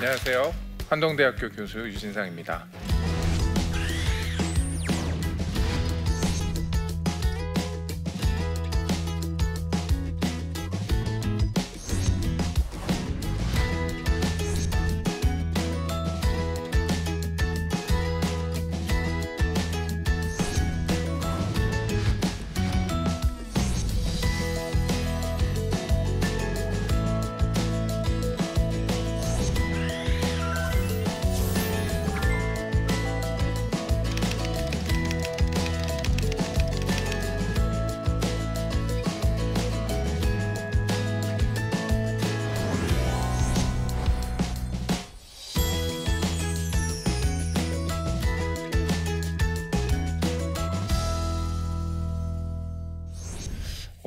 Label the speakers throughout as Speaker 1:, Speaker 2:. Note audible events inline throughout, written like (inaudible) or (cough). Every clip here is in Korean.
Speaker 1: 안녕하세요. 한동대학교 교수 유진상입니다.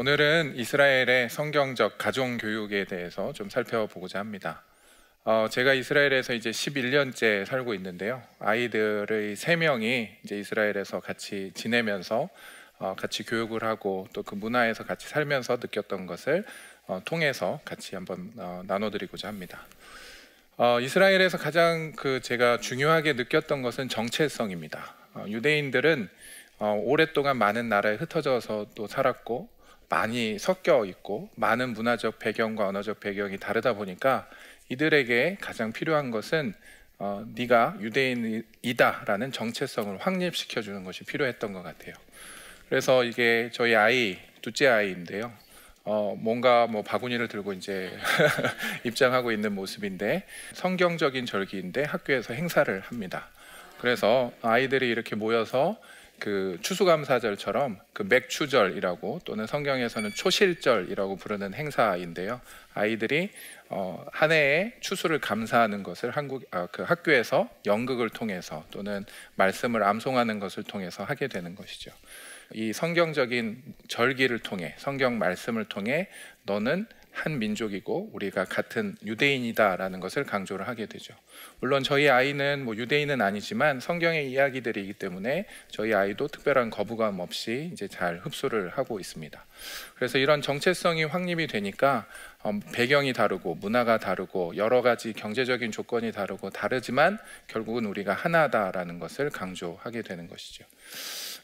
Speaker 1: 오늘은 이스라엘의 성경적 가정 교육에 대해서 좀 살펴보고자 합니다. 어, 제가 이스라엘에서 이제 11년째 살고 있는데요. 아이들의 세 명이 이제 이스라엘에서 같이 지내면서 어, 같이 교육을 하고 또 그 문화에서 같이 살면서 느꼈던 것을 어, 통해서 같이 한번 어, 나눠드리고자 합니다. 어, 이스라엘에서 가장 그 제가 중요하게 느꼈던 것은 정체성입니다. 어, 유대인들은 오랫동안 많은 나라에 흩어져서 또 살았고 많이 섞여 있고 많은 문화적 배경과 언어적 배경이 다르다 보니까 이들에게 가장 필요한 것은 어, 네가 유대인이다라는 정체성을 확립시켜 주는 것이 필요했던 것 같아요. 그래서 이게 저희 아이 둘째 아이인데요. 어, 뭔가 뭐 바구니를 들고 이제 (laughs) 입장하고 있는 모습인데 성경적인 절기인데 학교에서 행사를 합니다. 그래서 아이들이 이렇게 모여서 그 추수감사절처럼 그 맥추절이라고 또는 성경에서는 초실절이라고 부르는 행사인데요. 아이들이 어, 한 해의 추수를 감사하는 것을 한국 아, 그 학교에서 연극을 통해서 또는 말씀을 암송하는 것을 통해서 하게 되는 것이죠. 이 성경적인 절기를 통해 성경 말씀을 통해 너는 한 민족이고 우리가 같은 유대인이다라는 것을 강조를 하게 되죠. 물론 저희 아이는 뭐 유대인은 아니지만 성경의 이야기들이기 때문에 저희 아이도 특별한 거부감 없이 이제 잘 흡수를 하고 있습니다. 그래서 이런 정체성이 확립이 되니까 어, 배경이 다르고 문화가 다르고 여러 가지 경제적인 조건이 다르고 다르지만 결국은 우리가 하나다라는 것을 강조하게 되는 것이죠.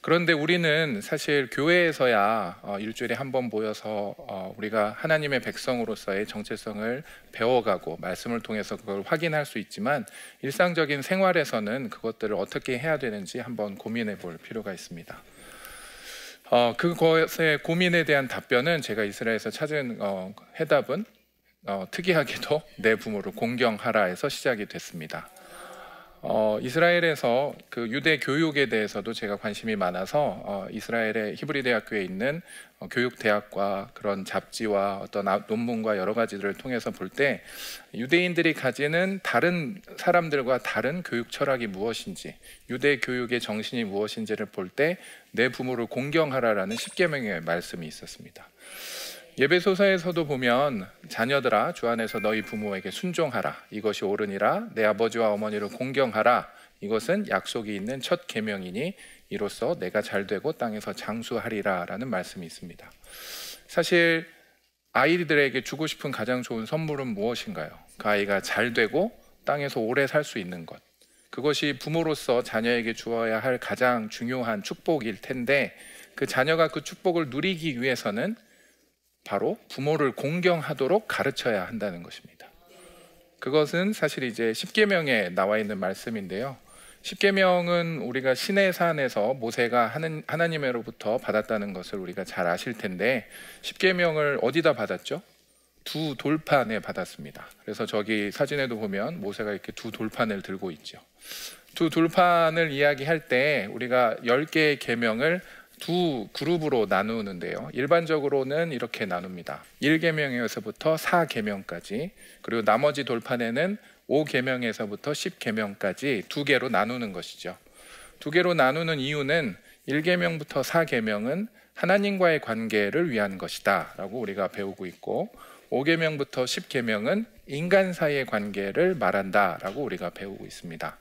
Speaker 1: 그런데 우리는 사실 교회에서야 어, 일주일에 한 번 모여서 어, 우리가 하나님의 백성으로서의 정체성을 배워가고 말씀을 통해서 그걸 확인할 수 있지만 일상적인 생활에서는 그것들을 어떻게 해야 되는지 한번 고민해 볼 필요가 있습니다. 어, 그것의 고민에 대한 답변은 제가 이스라엘에서 찾은 어, 해답은 어, 특이하게도 (laughs) 내 부모를 공경하라에서 시작이 됐습니다. 어, 이스라엘에서 그 유대 교육에 대해서도 제가 관심이 많아서 어, 이스라엘의 히브리 대학교에 있는 어, 교육 대학과 그런 잡지와 어떤 아, 논문과 여러 가지들을 통해서 볼 때 유대인들이 가지는 다른 사람들과 다른 교육 철학이 무엇인지 유대 교육의 정신이 무엇인지를 볼 때 내 부모를 공경하라라는 십계명의 말씀이 있었습니다. 예배소서에서도 보면 자녀들아 주 안에서 너희 부모에게 순종하라 이것이 옳으니라 내 아버지와 어머니를 공경하라 이것은 약속이 있는 첫 계명이니 이로써 내가 잘 되고 땅에서 장수하리라라는 말씀이 있습니다. 사실 아이들에게 주고 싶은 가장 좋은 선물은 무엇인가요? 그 아이가 잘 되고 땅에서 오래 살 수 있는 것. 그것이 부모로서 자녀에게 주어야 할 가장 중요한 축복일 텐데 그 자녀가 그 축복을 누리기 위해서는 바로 부모를 공경하도록 가르쳐야 한다는 것입니다. 그것은 사실 이제 십계명에 나와 있는 말씀인데요. 십계명은 우리가 신의 산에서 모세가 하나님으로부터 받았다는 것을 우리가 잘 아실 텐데 십계명을 어디다 받았죠? 두 돌판에 받았습니다. 그래서 저기 사진에도 보면 모세가 이렇게 두 돌판을 들고 있죠. 두 돌판을 이야기할 때 우리가 열 개의 계명을 두 그룹으로 나누는데요. 일반적으로는 이렇게 나눕니다. 1계명에서부터 4계명까지 그리고 나머지 돌판에는 5계명에서부터 10계명까지 두 개로 나누는 것이죠. 두 개로 나누는 이유는 1계명부터 4계명은 하나님과의 관계를 위한 것이다라고 우리가 배우고 있고 5계명부터 10계명은 인간 사이의 관계를 말한다라고 우리가 배우고 있습니다.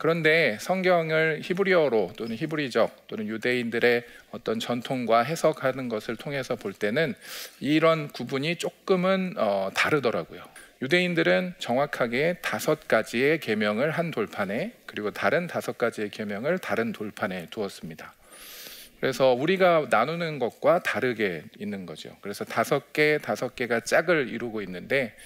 Speaker 1: 그런데 성경을 히브리어로 또는 히브리적 또는 유대인들의 어떤 전통과 해석하는 것을 통해서 볼 때는 이런 구분이 조금은 어, 다르더라고요. 유대인들은 정확하게 다섯 가지의 계명을 한 돌판에 그리고 다른 다섯 가지의 계명을 다른 돌판에 두었습니다. 그래서 우리가 나누는 것과 다르게 있는 거죠. 그래서 다섯 개, 다섯 개가 짝을 이루고 있는데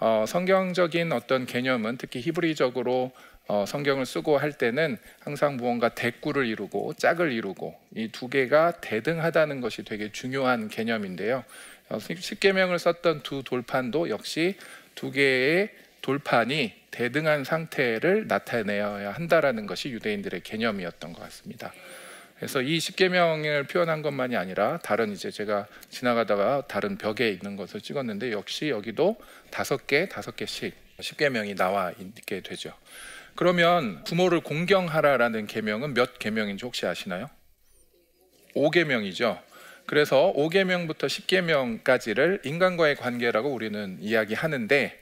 Speaker 1: 어, 성경적인 어떤 개념은 특히 히브리적으로 어, 성경을 쓰고 할 때는 항상 무언가 대꾸를 이루고 짝을 이루고 이 두 개가 대등하다는 것이 되게 중요한 개념인데요. 어, 십계명을 썼던 두 돌판도 역시 두 개의 돌판이 대등한 상태를 나타내어야 한다라는 것이 유대인들의 개념이었던 것 같습니다. 그래서 이 십계명을 표현한 것만이 아니라 다른 이제 제가 지나가다가 다른 벽에 있는 것을 찍었는데 역시 여기도 다섯 개 다섯 개씩 십계명이 나와 있게 되죠. 그러면 부모를 공경하라라는 계명은 몇 계명인지 혹시 아시나요? 5계명이죠. 그래서 5계명부터 10계명까지를 인간과의 관계라고 우리는 이야기하는데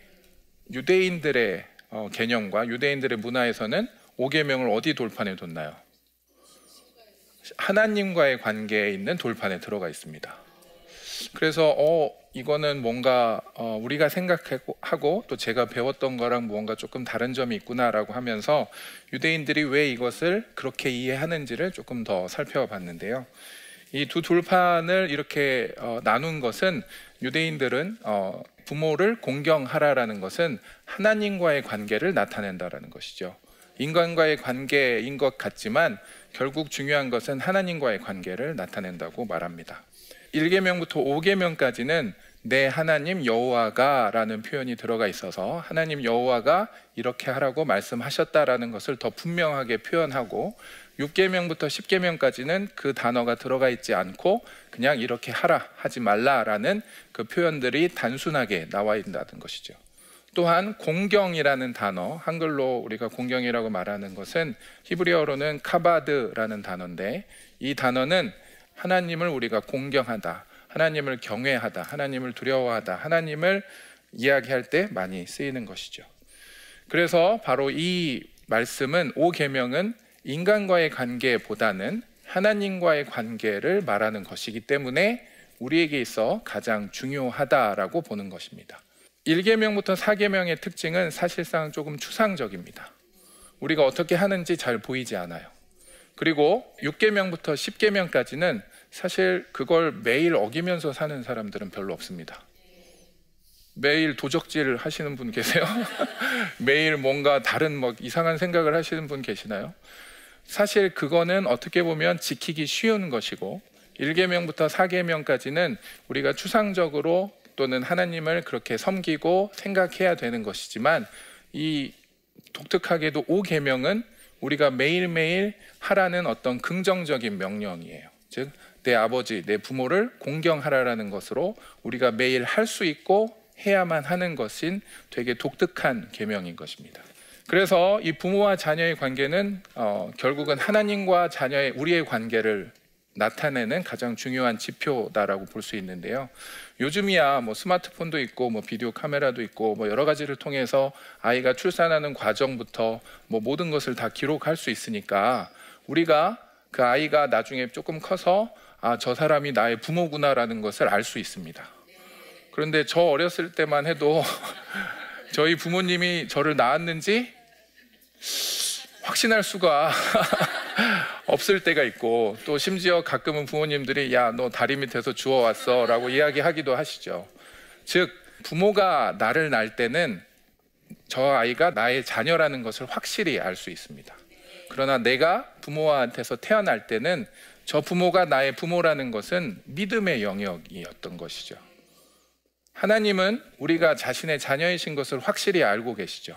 Speaker 1: 유대인들의 어, 개념과 유대인들의 문화에서는 5계명을 어디 돌판에 뒀나요? 하나님과의 관계에 있는 돌판에 들어가 있습니다. 그래서 어 이거는 뭔가 어, 우리가 생각하고 또 제가 배웠던 거랑 뭔가 조금 다른 점이 있구나라고 하면서 유대인들이 왜 이것을 그렇게 이해하는지를 조금 더 살펴봤는데요. 이 두 돌판을 이렇게 어, 나눈 것은 유대인들은 어, 부모를 공경하라라는 것은 하나님과의 관계를 나타낸다라는 것이죠. 인간과의 관계인 것 같지만 결국 중요한 것은 하나님과의 관계를 나타낸다고 말합니다. 1계명부터 5계명까지는 내 하나님 여호와가라는 표현이 들어가 있어서 하나님 여호와가 이렇게 하라고 말씀하셨다라는 것을 더 분명하게 표현하고 6계명부터 10계명까지는 그 단어가 들어가 있지 않고 그냥 이렇게 하라 하지 말라라는 그 표현들이 단순하게 나와 있다는 것이죠. 또한 공경이라는 단어, 한글로 우리가 공경이라고 말하는 것은 히브리어로는 카바드라는 단어인데 이 단어는 하나님을 우리가 공경하다, 하나님을 경외하다, 하나님을 두려워하다, 하나님을 이야기할 때 많이 쓰이는 것이죠. 그래서 바로 이 말씀은 오계명은 인간과의 관계보다는 하나님과의 관계를 말하는 것이기 때문에 우리에게 있어 가장 중요하다라고 보는 것입니다. 1계명부터 4계명의 특징은 사실상 조금 추상적입니다. 우리가 어떻게 하는지 잘 보이지 않아요. 그리고 6계명부터 10계명까지는 사실 그걸 매일 어기면서 사는 사람들은 별로 없습니다. 매일 도적질 을 하시는 분 계세요? (laughs) 매일 뭔가 다른 뭐 이상한 생각을 하시는 분 계시나요? 사실 그거는 어떻게 보면 지키기 쉬운 것이고 1계명부터 4계명까지는 우리가 추상적으로 또는 하나님을 그렇게 섬기고 생각해야 되는 것이지만 이 독특하게도 오계명은 우리가 매일매일 하라는 어떤 긍정적인 명령이에요. 즉, 내 아버지, 내 부모를 공경하라라는 것으로 우리가 매일 할 수 있고 해야만 하는 것인 되게 독특한 계명인 것입니다. 그래서 이 부모와 자녀의 관계는 어, 결국은 하나님과 자녀의 우리의 관계를 나타내는 가장 중요한 지표다라고 볼 수 있는데요. 요즘이야 뭐 스마트폰도 있고 뭐 비디오 카메라도 있고 뭐 여러 가지를 통해서 아이가 출산하는 과정부터 뭐 모든 것을 다 기록할 수 있으니까 우리가 그 아이가 나중에 조금 커서 아, 저 사람이 나의 부모구나라는 것을 알 수 있습니다. 그런데 저 어렸을 때만 해도 (laughs) 저희 부모님이 저를 낳았는지 확신할 수가 (laughs) 없을 때가 있고 또 심지어 가끔은 부모님들이 야 너 다리 밑에서 주워왔어 라고 이야기하기도 하시죠. 즉 부모가 나를 낳을 때는 저 아이가 나의 자녀라는 것을 확실히 알 수 있습니다. 그러나 내가 부모한테서 태어날 때는 저 부모가 나의 부모라는 것은 믿음의 영역이었던 것이죠. 하나님은 우리가 자신의 자녀이신 것을 확실히 알고 계시죠.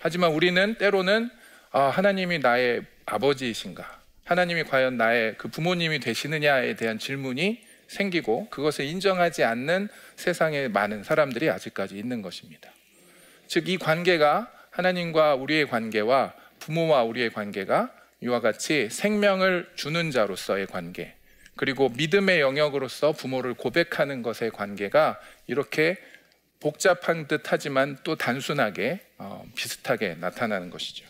Speaker 1: 하지만 우리는 때로는 아, 하나님이 나의 아버지이신가? 하나님이 과연 나의 그 부모님이 되시느냐에 대한 질문이 생기고 그것을 인정하지 않는 세상에 많은 사람들이 아직까지 있는 것입니다. 즉, 이 관계가 하나님과 우리의 관계와 부모와 우리의 관계가 이와 같이 생명을 주는 자로서의 관계, 그리고 믿음의 영역으로서 부모를 고백하는 것의 관계가 이렇게 복잡한 듯 하지만 또 단순하게 어, 비슷하게 나타나는 것이죠.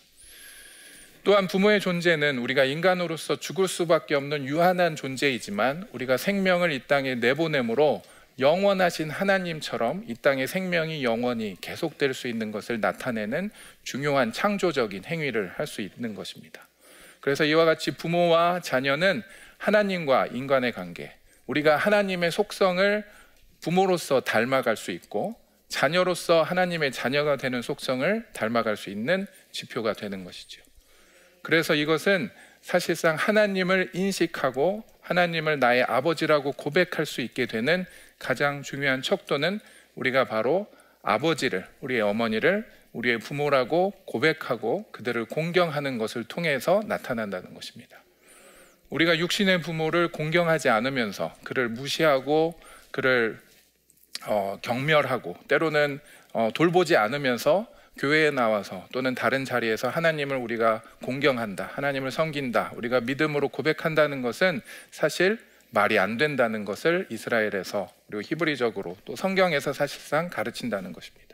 Speaker 1: 또한 부모의 존재는 우리가 인간으로서 죽을 수밖에 없는 유한한 존재이지만 우리가 생명을 이 땅에 내보내므로 영원하신 하나님처럼 이 땅의 생명이 영원히 계속될 수 있는 것을 나타내는 중요한 창조적인 행위를 할 수 있는 것입니다. 그래서 이와 같이 부모와 자녀는 하나님과 인간의 관계, 우리가 하나님의 속성을 부모로서 닮아갈 수 있고 자녀로서 하나님의 자녀가 되는 속성을 닮아갈 수 있는 지표가 되는 것이죠. 그래서 이것은 사실상 하나님을 인식하고 하나님을 나의 아버지라고 고백할 수 있게 되는 가장 중요한 척도는 우리가 바로 아버지를, 우리의 어머니를 우리의 부모라고 고백하고 그들을 공경하는 것을 통해서 나타난다는 것입니다. 우리가 육신의 부모를 공경하지 않으면서 그를 무시하고 그를 어, 경멸하고 때로는 어, 돌보지 않으면서 교회에 나와서 또는 다른 자리에서 하나님을 우리가 공경한다, 하나님을 섬긴다, 우리가 믿음으로 고백한다는 것은 사실 말이 안 된다는 것을 이스라엘에서 그리고 히브리적으로 또 성경에서 사실상 가르친다는 것입니다.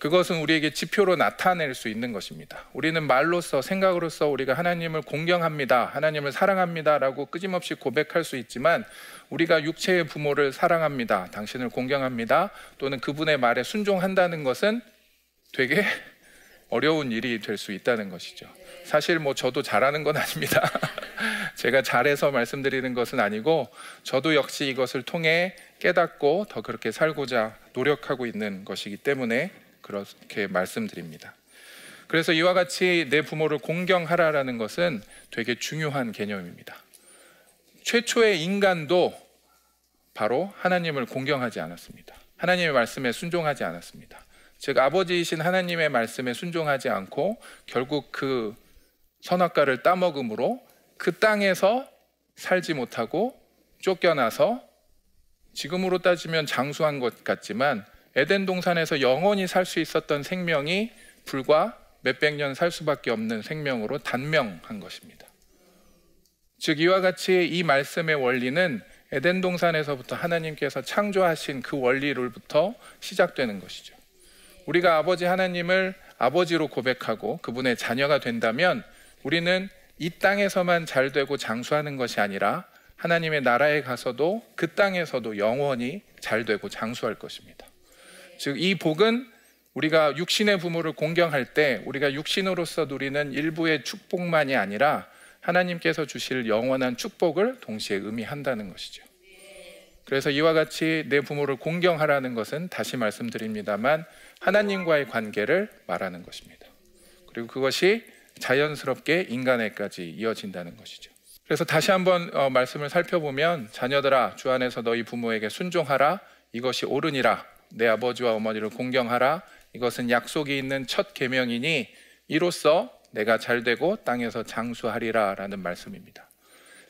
Speaker 1: 그것은 우리에게 지표로 나타낼 수 있는 것입니다. 우리는 말로서 생각으로서 우리가 하나님을 공경합니다. 하나님을 사랑합니다라고 끊임없이 고백할 수 있지만 우리가 육체의 부모를 사랑합니다. 당신을 공경합니다. 또는 그분의 말에 순종한다는 것은 되게 어려운 일이 될 수 있다는 것이죠. 사실 뭐 저도 잘하는 건 아닙니다. (laughs) 제가 잘해서 말씀드리는 것은 아니고 저도 역시 이것을 통해 깨닫고 더 그렇게 살고자 노력하고 있는 것이기 때문에 그렇게 말씀드립니다. 그래서 이와 같이 내 부모를 공경하라라는 것은 되게 중요한 개념입니다. 최초의 인간도 바로 하나님을 공경하지 않았습니다. 하나님의 말씀에 순종하지 않았습니다. 즉 아버지이신 하나님의 말씀에 순종하지 않고 결국 그 선악과를 따먹음으로 그 땅에서 살지 못하고 쫓겨나서 지금으로 따지면 장수한 것 같지만 에덴 동산에서 영원히 살 수 있었던 생명이 불과 몇백 년 살 수밖에 없는 생명으로 단명한 것입니다. 즉 이와 같이 이 말씀의 원리는 에덴 동산에서부터 하나님께서 창조하신 그 원리로부터 시작되는 것이죠. 우리가 아버지 하나님을 아버지로 고백하고 그분의 자녀가 된다면 우리는 이 땅에서만 잘 되고 장수하는 것이 아니라 하나님의 나라에 가서도 그 땅에서도 영원히 잘 되고 장수할 것입니다. 즉, 이 복은 우리가 육신의 부모를 공경할 때 우리가 육신으로서 누리는 일부의 축복만이 아니라 하나님께서 주실 영원한 축복을 동시에 의미한다는 것이죠. 그래서 이와 같이 내 부모를 공경하라는 것은 다시 말씀드립니다만 하나님과의 관계를 말하는 것입니다. 그리고 그것이 자연스럽게 인간에까지 이어진다는 것이죠. 그래서 다시 한번 어, 말씀을 살펴보면 자녀들아 주 안에서 너희 부모에게 순종하라 이것이 옳으니라 내 아버지와 어머니를 공경하라 이것은 약속이 있는 첫 계명이니 이로써 내가 잘되고 땅에서 장수하리라라는 말씀입니다.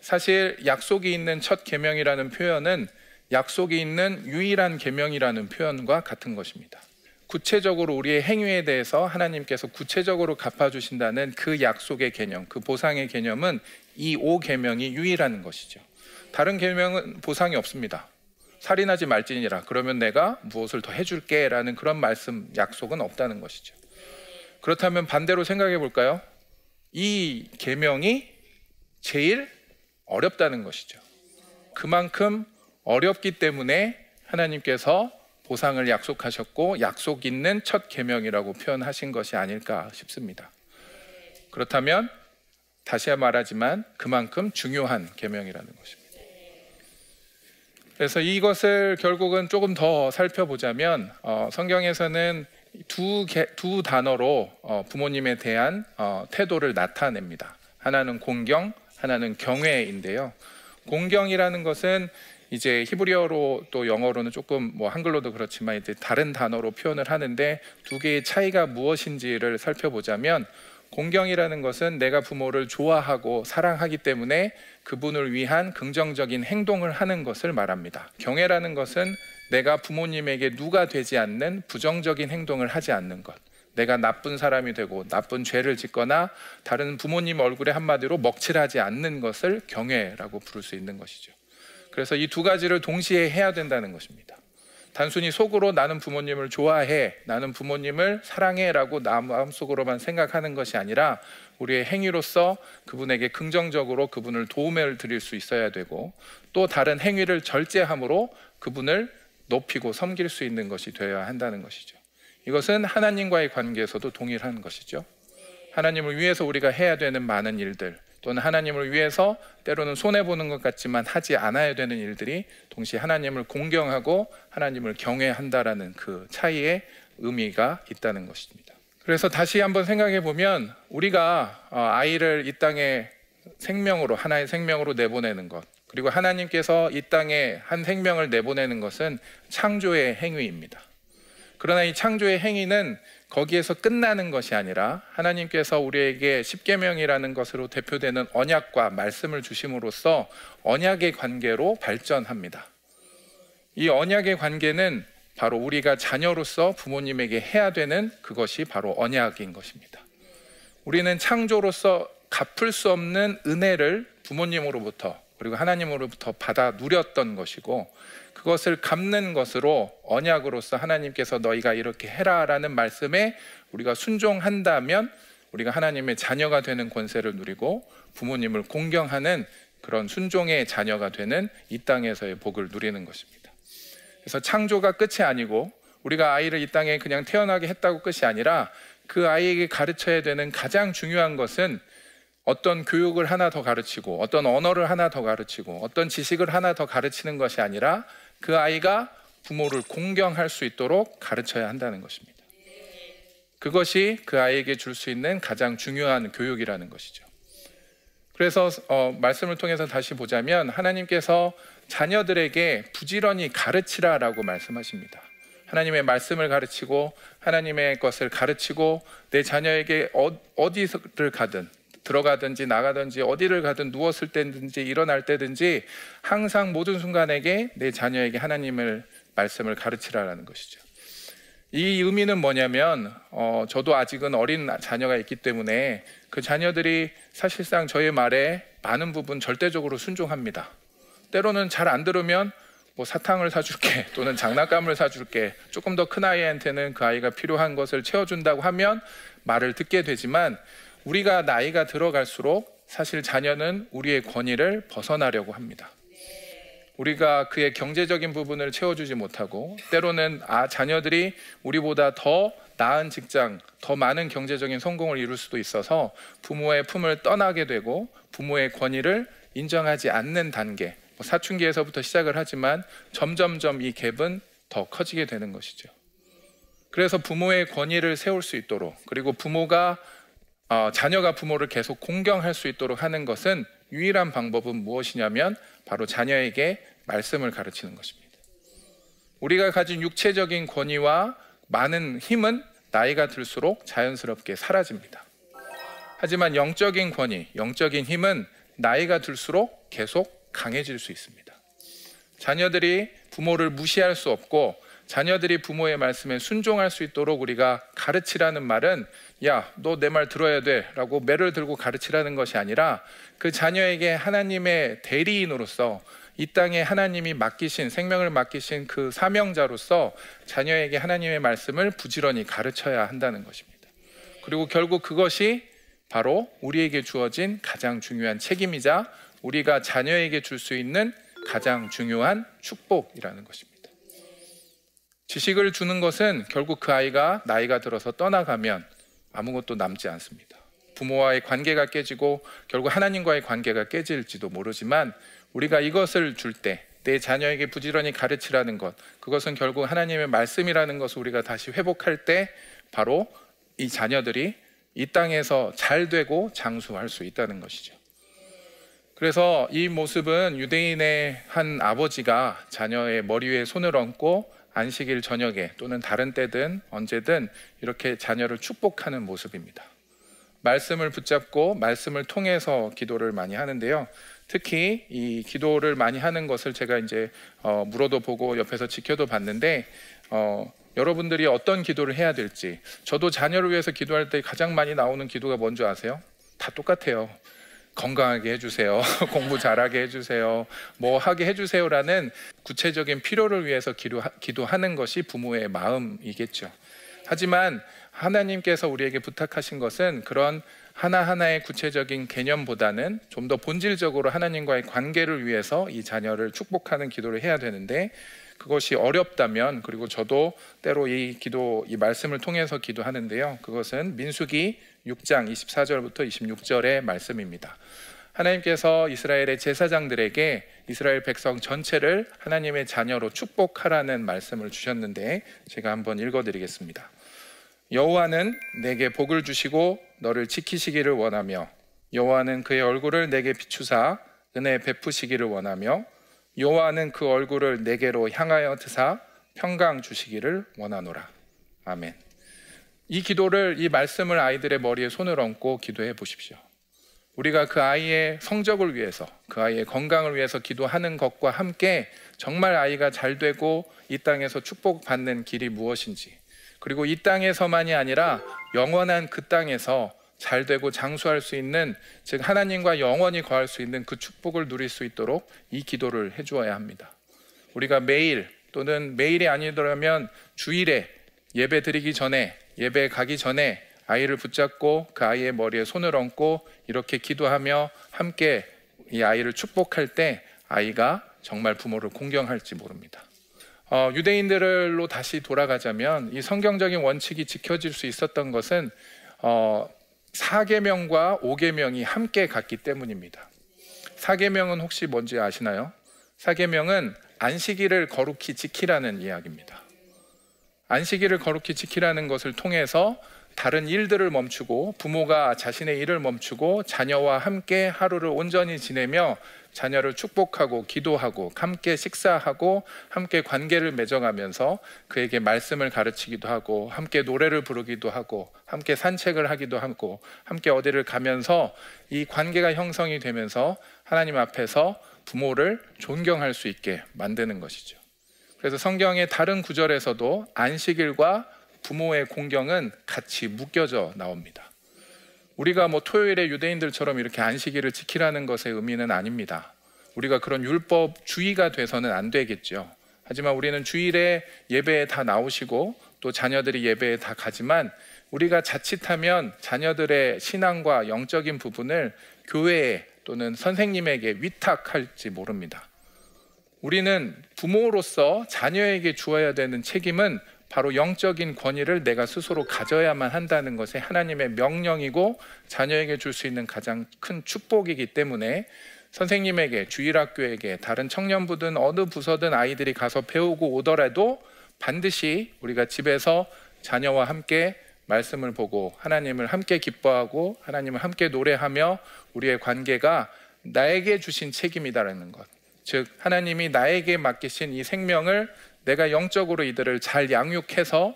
Speaker 1: 사실 약속이 있는 첫 계명이라는 표현은 약속이 있는 유일한 계명이라는 표현과 같은 것입니다. 구체적으로 우리의 행위에 대해서 하나님께서 구체적으로 갚아주신다는 그 약속의 개념, 그 보상의 개념은 이 오계명이 유일한 것이죠. 다른 계명은 보상이 없습니다. 살인하지 말지니라. 그러면 내가 무엇을 더 해줄게. 라는 그런 말씀, 약속은 없다는 것이죠. 그렇다면 반대로 생각해 볼까요? 이 계명이 제일 어렵다는 것이죠. 그만큼 어렵기 때문에 하나님께서 보상을 약속하셨고 약속 있는 첫 계명이라고 표현하신 것이 아닐까 싶습니다. 그렇다면 다시 말하지만 그만큼 중요한 계명이라는 것입니다. 그래서 이것을 결국은 조금 더 살펴보자면 어, 성경에서는 두, 개, 두 단어로 어, 부모님에 대한 어, 태도를 나타냅니다. 하나는 공경, 하나는 경외인데요. 공경이라는 것은 이제 히브리어로 또 영어로는 조금 뭐 한글로도 그렇지만 이제 다른 단어로 표현을 하는데 두 개의 차이가 무엇인지를 살펴보자면 공경이라는 것은 내가 부모를 좋아하고 사랑하기 때문에 그분을 위한 긍정적인 행동을 하는 것을 말합니다. 경애라는 것은 내가 부모님에게 누가 되지 않는 부정적인 행동을 하지 않는 것. 내가 나쁜 사람이 되고 나쁜 죄를 짓거나 다른 부모님 얼굴에 한마디로 먹칠하지 않는 것을 경애라고 부를 수 있는 것이죠. 그래서 이 두 가지를 동시에 해야 된다는 것입니다. 단순히 속으로 나는 부모님을 좋아해, 나는 부모님을 사랑해라고 마음속으로만 생각하는 것이 아니라 우리의 행위로서 그분에게 긍정적으로 그분을 도움을 드릴 수 있어야 되고 또 다른 행위를 절제함으로 그분을 높이고 섬길 수 있는 것이 되어야 한다는 것이죠. 이것은 하나님과의 관계에서도 동일한 것이죠. 하나님을 위해서 우리가 해야 되는 많은 일들, 또는 하나님을 위해서 때로는 손해보는 것 같지만 하지 않아야 되는 일들이 동시에 하나님을 공경하고 하나님을 경외한다라는 그 차이의 의미가 있다는 것입니다. 그래서 다시 한번 생각해 보면 우리가 어, 아이를 이 땅에 생명으로 하나의 생명으로 내보내는 것 그리고 하나님께서 이 땅에 한 생명을 내보내는 것은 창조의 행위입니다. 그러나 이 창조의 행위는 거기에서 끝나는 것이 아니라 하나님께서 우리에게 십계명이라는 것으로 대표되는 언약과 말씀을 주심으로써 언약의 관계로 발전합니다. 이 언약의 관계는 바로 우리가 자녀로서 부모님에게 해야 되는 그것이 바로 언약인 것입니다. 우리는 창조로서 갚을 수 없는 은혜를 부모님으로부터 그리고 하나님으로부터 받아 누렸던 것이고 그것을 갚는 것으로 언약으로서 하나님께서 너희가 이렇게 해라라는 말씀에 우리가 순종한다면 우리가 하나님의 자녀가 되는 권세를 누리고 부모님을 공경하는 그런 순종의 자녀가 되는 이 땅에서의 복을 누리는 것입니다. 그래서 창조가 끝이 아니고 우리가 아이를 이 땅에 그냥 태어나게 했다고 끝이 아니라 그 아이에게 가르쳐야 되는 가장 중요한 것은 어떤 교육을 하나 더 가르치고 어떤 언어를 하나 더 가르치고 어떤 지식을 하나 더 가르치는 것이 아니라 그 아이가 부모를 공경할 수 있도록 가르쳐야 한다는 것입니다. 그것이 그 아이에게 줄 수 있는 가장 중요한 교육이라는 것이죠. 그래서 어, 말씀을 통해서 다시 보자면 하나님께서 자녀들에게 부지런히 가르치라라고 말씀하십니다. 하나님의 말씀을 가르치고 하나님의 것을 가르치고 내 자녀에게 어, 어디를 가든 들어가든지 나가든지 어디를 가든 누웠을 때든지 일어날 때든지 항상 모든 순간에게 내 자녀에게 하나님을 말씀을 가르치라라는 것이죠. 이 의미는 뭐냐면 어, 저도 아직은 어린 자녀가 있기 때문에 그 자녀들이 사실상 저의 말에 많은 부분 절대적으로 순종합니다. 때로는 잘 안 들으면 뭐 사탕을 사줄게 (laughs) 또는 장난감을 사줄게 조금 더 큰 아이한테는 그 아이가 필요한 것을 채워준다고 하면 말을 듣게 되지만 우리가 나이가 들어갈수록 사실 자녀는 우리의 권위를 벗어나려고 합니다. 우리가 그의 경제적인 부분을 채워주지 못하고 때로는 아 자녀들이 우리보다 더 나은 직장, 더 많은 경제적인 성공을 이룰 수도 있어서 부모의 품을 떠나게 되고 부모의 권위를 인정하지 않는 단계, 뭐 사춘기에서부터 시작을 하지만 점점점 이 갭은 더 커지게 되는 것이죠. 그래서 부모의 권위를 세울 수 있도록 그리고 부모가 어, 자녀가 부모를 계속 공경할 수 있도록 하는 것은 유일한 방법은 무엇이냐면 바로 자녀에게 말씀을 가르치는 것입니다. 우리가 가진 육체적인 권위와 많은 힘은 나이가 들수록 자연스럽게 사라집니다. 하지만 영적인 권위, 영적인 힘은 나이가 들수록 계속 강해질 수 있습니다. 자녀들이 부모를 무시할 수 없고 자녀들이 부모의 말씀에 순종할 수 있도록 우리가 가르치라는 말은 야, 너 내 말 들어야 돼 라고 매를 들고 가르치라는 것이 아니라 그 자녀에게 하나님의 대리인으로서 이 땅에 하나님이 맡기신 생명을 맡기신 그 사명자로서 자녀에게 하나님의 말씀을 부지런히 가르쳐야 한다는 것입니다. 그리고 결국 그것이 바로 우리에게 주어진 가장 중요한 책임이자 우리가 자녀에게 줄 수 있는 가장 중요한 축복이라는 것입니다. 지식을 주는 것은 결국 그 아이가 나이가 들어서 떠나가면 아무것도 남지 않습니다. 부모와의 관계가 깨지고 결국 하나님과의 관계가 깨질지도 모르지만 우리가 이것을 줄 때 내 자녀에게 부지런히 가르치라는 것 그것은 결국 하나님의 말씀이라는 것을 우리가 다시 회복할 때 바로 이 자녀들이 이 땅에서 잘 되고 장수할 수 있다는 것이죠. 그래서 이 모습은 유대인의 한 아버지가 자녀의 머리 위에 손을 얹고 안식일 저녁에 또는 다른 때든 언제든 이렇게 자녀를 축복하는 모습입니다. 말씀을 붙잡고 말씀을 통해서 기도를 많이 하는데요. 특히 이 기도를 많이 하는 것을 제가 이제 어, 물어도 보고 옆에서 지켜도 봤는데 어, 여러분들이 어떤 기도를 해야 될지 저도 자녀를 위해서 기도할 때 가장 많이 나오는 기도가 뭔지 아세요? 다 똑같아요. 건강하게 해주세요. (laughs) 공부 잘하게 해주세요. 뭐 하게 해주세요라는 구체적인 필요를 위해서 기도하는 것이 부모의 마음이겠죠. 하지만 하나님께서 우리에게 부탁하신 것은 그런 하나하나의 구체적인 개념보다는 좀 더 본질적으로 하나님과의 관계를 위해서 이 자녀를 축복하는 기도를 해야 되는데 그것이 어렵다면 그리고 저도 때로 이 기도 이 말씀을 통해서 기도하는데요. 그것은 민수기 6장 24절부터 26절의 말씀입니다. 하나님께서 이스라엘의 제사장들에게 이스라엘 백성 전체를 하나님의 자녀로 축복하라는 말씀을 주셨는데 제가 한번 읽어 드리겠습니다. 여호와는 내게 복을 주시고 너를 지키시기를 원하며 여호와는 그의 얼굴을 내게 비추사 은혜 베푸시기를 원하며 여호와는 그 얼굴을 내게로 향하여 드사 평강 주시기를 원하노라. 아멘. 이 기도를, 이 말씀을 아이들의 머리에 손을 얹고 기도해 보십시오. 우리가 그 아이의 성적을 위해서, 그 아이의 건강을 위해서 기도하는 것과 함께 정말 아이가 잘 되고 이 땅에서 축복받는 길이 무엇인지, 그리고 이 땅에서만이 아니라 영원한 그 땅에서 잘 되고 장수할 수 있는, 즉, 하나님과 영원히 거할 수 있는 그 축복을 누릴 수 있도록 이 기도를 해주어야 합니다. 우리가 매일 또는 매일이 아니더라면 주일에 예배 드리기 전에 예배 에 가기 전에 아이를 붙잡고 그 아이의 머리에 손을 얹고 이렇게 기도하며 함께 이 아이를 축복할 때 아이가 정말 부모를 공경할지 모릅니다. 어, 유대인들로 다시 돌아가자면 이 성경적인 원칙이 지켜질 수 있었던 것은 어, 4계명과 5계명이 함께 갔기 때문입니다. 4계명은 혹시 뭔지 아시나요? 4계명은 안식일을 거룩히 지키라는 이야기입니다. 안식일을 거룩히 지키라는 것을 통해서 다른 일들을 멈추고 부모가 자신의 일을 멈추고 자녀와 함께 하루를 온전히 지내며 자녀를 축복하고 기도하고 함께 식사하고 함께 관계를 맺어가면서 그에게 말씀을 가르치기도 하고 함께 노래를 부르기도 하고 함께 산책을 하기도 하고 함께 어디를 가면서 이 관계가 형성이 되면서 하나님 앞에서 부모를 존경할 수 있게 만드는 것이죠. 그래서 성경의 다른 구절에서도 안식일과 부모의 공경은 같이 묶여져 나옵니다. 우리가 뭐 토요일에 유대인들처럼 이렇게 안식일을 지키라는 것의 의미는 아닙니다. 우리가 그런 율법 주의가 돼서는 안 되겠죠. 하지만 우리는 주일에 예배에 다 나오시고 또 자녀들이 예배에 다 가지만 우리가 자칫하면 자녀들의 신앙과 영적인 부분을 교회에 또는 선생님에게 위탁할지 모릅니다. 우리는 부모로서 자녀에게 주어야 되는 책임은 바로 영적인 권위를 내가 스스로 가져야만 한다는 것에 하나님의 명령이고 자녀에게 줄 수 있는 가장 큰 축복이기 때문에 선생님에게 주일학교에게 다른 청년부든 어느 부서든 아이들이 가서 배우고 오더라도 반드시 우리가 집에서 자녀와 함께 말씀을 보고 하나님을 함께 기뻐하고 하나님을 함께 노래하며 우리의 관계가 나에게 주신 책임이다라는 것. 즉 하나님이 나에게 맡기신 이 생명을 내가 영적으로 이들을 잘 양육해서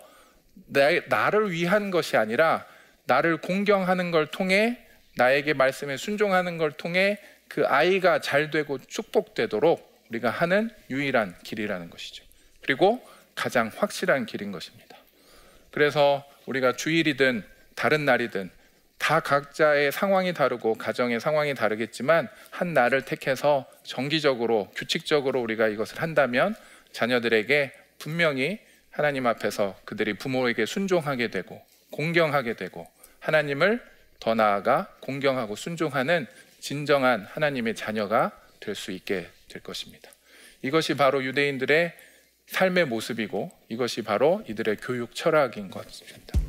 Speaker 1: 내, 나를 위한 것이 아니라 나를 공경하는 걸 통해 나에게 말씀에 순종하는 걸 통해 그 아이가 잘 되고 축복되도록 우리가 하는 유일한 길이라는 것이죠. 그리고 가장 확실한 길인 것입니다. 그래서 우리가 주일이든 다른 날이든 다 각자의 상황이 다르고 가정의 상황이 다르겠지만 한 날을 택해서 정기적으로 규칙적으로 우리가 이것을 한다면 자녀들에게 분명히 하나님 앞에서 그들이 부모에게 순종하게 되고 공경하게 되고 하나님을 더 나아가 공경하고 순종하는 진정한 하나님의 자녀가 될 수 있게 될 것입니다. 이것이 바로 유대인들의 삶의 모습이고 이것이 바로 이들의 교육 철학인 것입니다.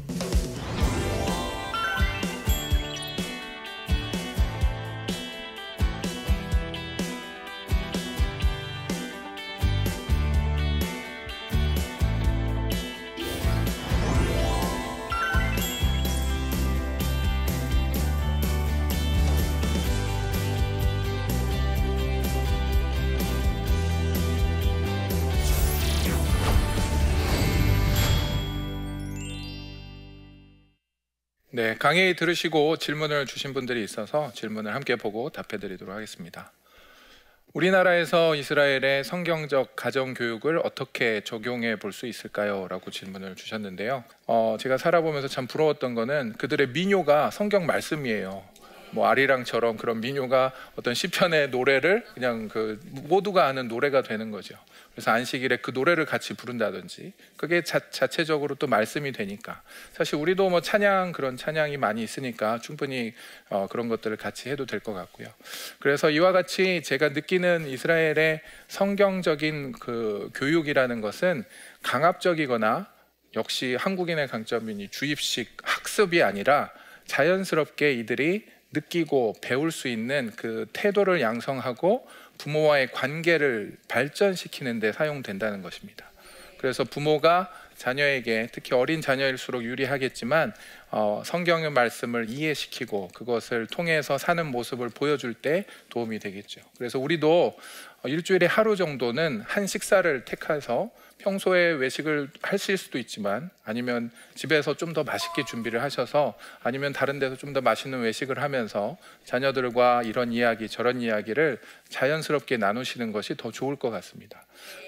Speaker 1: 네, 강의 들으시고 질문을 주신 분들이 있어서 질문을 함께 보고 답해 드리도록 하겠습니다. 우리나라에서 이스라엘의 성경적 가정 교육을 어떻게 적용해 볼 수 있을까요? 라고 질문을 주셨는데요. 어, 제가 살아보면서 참 부러웠던 거는 그들의 민요가 성경 말씀이에요. 뭐 아리랑처럼 그런 민요가 어떤 시편의 노래를 그냥 그 모두가 아는 노래가 되는 거죠. 그래서 안식일에 그 노래를 같이 부른다든지 그게 자, 체적으로또 말씀이 되니까 사실 우리도 뭐 찬양 그런 찬양이 많이 있으니까 충분히 어, 그런 것들을 같이 해도 될 것 같고요. 그래서 이와 같이 제가 느끼는 이스라엘의 성경적인 그 교육이라는 것은 강압적이거나 역시 한국인의 강점이니 주입식 학습이 아니라 자연스럽게 이들이 느끼고 배울 수 있는 그 태도를 양성하고 부모와의 관계를 발전시키는 데 사용된다는 것입니다. 그래서 부모가 자녀에게 특히 어린 자녀일수록 유리하겠지만 어, 성경의 말씀을 이해시키고 그것을 통해서 사는 모습을 보여줄 때 도움이 되겠죠. 그래서 우리도 어, 일주일에 하루 정도는 한 식사를 택해서 평소에 외식을 하실 수도 있지만 아니면 집에서 좀 더 맛있게 준비를 하셔서 아니면 다른 데서 좀 더 맛있는 외식을 하면서 자녀들과 이런 이야기 저런 이야기를 자연스럽게 나누시는 것이 더 좋을 것 같습니다.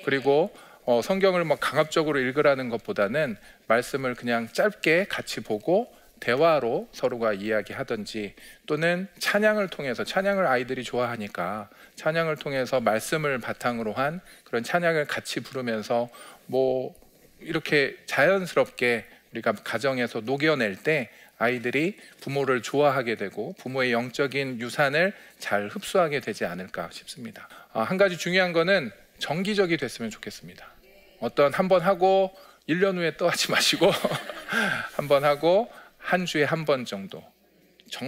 Speaker 1: 그리고 어, 성경을 막 뭐 강압적으로 읽으라는 것보다는 말씀을 그냥 짧게 같이 보고 대화로 서로가 이야기하든지 또는 찬양을 통해서 찬양을 아이들이 좋아하니까 찬양을 통해서 말씀을 바탕으로 한 그런 찬양을 같이 부르면서 뭐 이렇게 자연스럽게 우리가 가정에서 녹여낼 때 아이들이 부모를 좋아하게 되고 부모의 영적인 유산을 잘 흡수하게 되지 않을까 싶습니다. 아, 한 가지 중요한 거는 정기적이 됐으면 좋겠습니다. 어떤 한 번 하고 1년 후에 또 하지 마시고 (laughs) 한 번 하고 한 주에 한 번 정도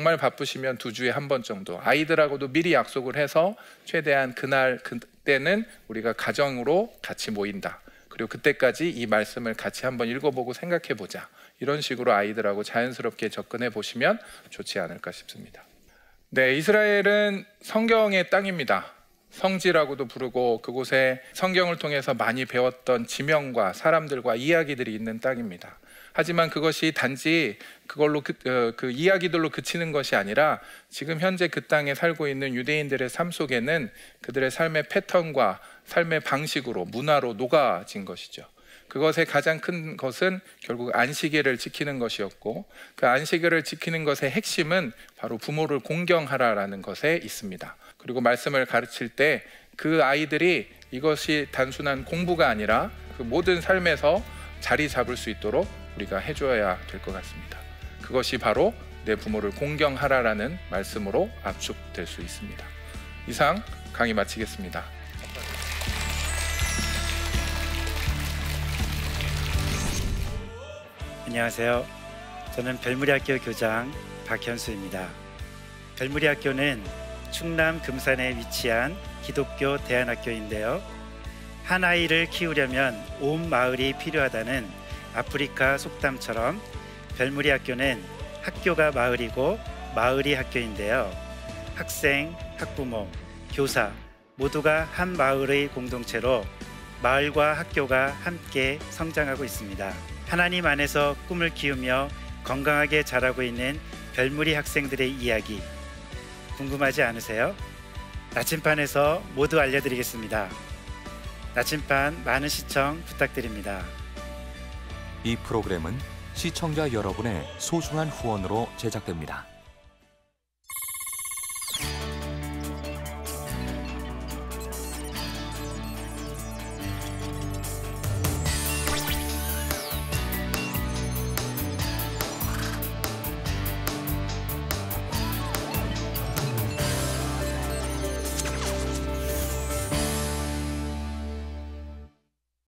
Speaker 1: 정말 바쁘시면 두 주에 한 번 정도 아이들하고도 미리 약속을 해서 최대한 그날 그때는 우리가 가정으로 같이 모인다 그리고 그때까지 이 말씀을 같이 한번 읽어보고 생각해 보자 이런 식으로 아이들하고 자연스럽게 접근해 보시면 좋지 않을까 싶습니다. 네, 이스라엘은 성경의 땅입니다. 성지라고도 부르고 그곳에 성경을 통해서 많이 배웠던 지명과 사람들과 이야기들이 있는 땅입니다. 하지만 그것이 단지 그걸로 그, 어, 그, 이야기들로 그치는 것이 아니라 지금 현재 그 땅에 살고 있는 유대인들의 삶 속에는 그들의 삶의 패턴과 삶의 방식으로 문화로 녹아진 것이죠. 그것의 가장 큰 것은 결국 안식일을 지키는 것이었고 그 안식일을 지키는 것의 핵심은 바로 부모를 공경하라라는 것에 있습니다. 그리고 말씀을 가르칠 때 그 아이들이 이것이 단순한 공부가 아니라 그 모든 삶에서 자리 잡을 수 있도록 우리가 해줘야 될 것 같습니다. 그것이 바로 내 부모를 공경하라라는 말씀으로 압축될 수 있습니다. 이상 강의 마치겠습니다. 안녕하세요. 저는 별무리학교 교장 박현수입니다. 별무리학교는 충남 금산에 위치한 기독교 대안학교인데요. 한 아이를 키우려면 온 마을이 필요하다는 아프리카 속담처럼 별무리 학교는 학교가 마을이고 마을이 학교인데요. 학생, 학부모, 교사 모두가 한 마을의 공동체로 마을과 학교가 함께 성장하고 있습니다. 하나님 안에서 꿈을 키우며 건강하게 자라고 있는 별무리 학생들의 이야기 궁금하지 않으세요? 나침판에서 모두 알려드리겠습니다. 나침판 많은 시청 부탁드립니다. 이 프로그램은 시청자 여러분의 소중한 후원으로 제작됩니다.